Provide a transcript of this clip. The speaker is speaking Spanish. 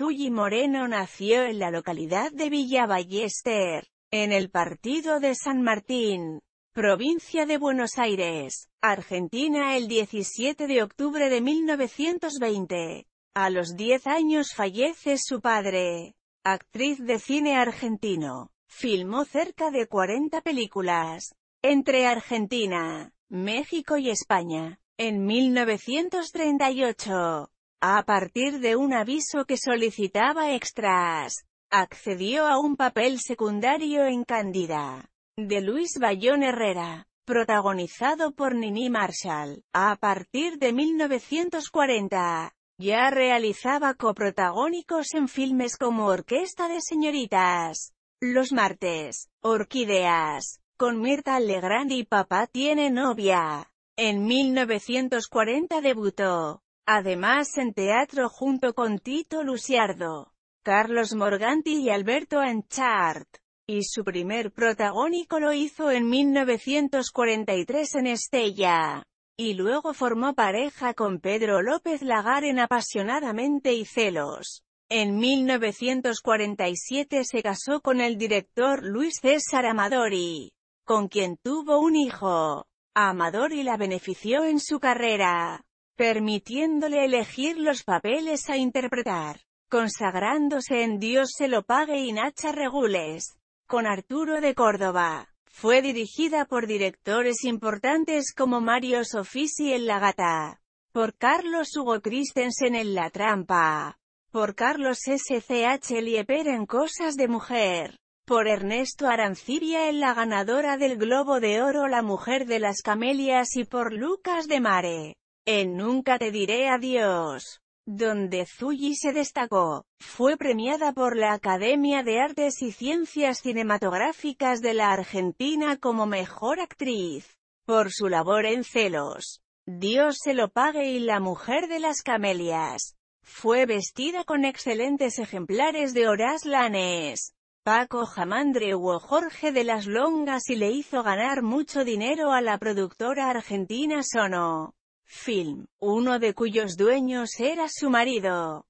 Zuyi Moreno nació en la localidad de Villa Ballester, en el partido de San Martín, provincia de Buenos Aires, Argentina el 17 de octubre de 1920. A los 10 años fallece su padre, actriz de cine argentino. Filmó cerca de 40 películas, entre Argentina, México y España. En 1938, a partir de un aviso que solicitaba extras, accedió a un papel secundario en Candida, de Luis Bayón Herrera, protagonizado por Nini Marshall. A partir de 1940, ya realizaba coprotagónicos en filmes como Orquesta de Señoritas, Los Martes, Orquídeas, con Mirta Legrand y Papá tiene novia. En 1940 debutó, Además en teatro junto con Tito Luciardo, Carlos Morganti y Alberto Anchart. Y su primer protagónico lo hizo en 1943 en Estella. Y luego formó pareja con Pedro López Lagar en Apasionadamente y Celos. En 1947 se casó con el director Luis César Amadori, con quien tuvo un hijo. Amadori la benefició en su carrera permitiéndole elegir los papeles a interpretar. Consagrándose en Dios se lo pague y Nacha Regules, con Arturo de Córdoba. Fue dirigida por directores importantes como Mario Sofisi en La Gata, por Carlos Hugo Christensen en La Trampa, por Carlos S.C.H. Lieper en Cosas de Mujer, por Ernesto Arancibia en la ganadora del Globo de Oro La Mujer de las Camelias y por Lucas de Mare. En eh, Nunca te diré adiós, donde Zully se destacó, fue premiada por la Academia de Artes y Ciencias Cinematográficas de la Argentina como mejor actriz, por su labor en Celos, Dios se lo pague y La Mujer de las Camelias. Fue vestida con excelentes ejemplares de Horas Lanes. Paco Jamandre o Jorge de las Longas y le hizo ganar mucho dinero a la productora argentina Sono. Film, uno de cuyos dueños era su marido.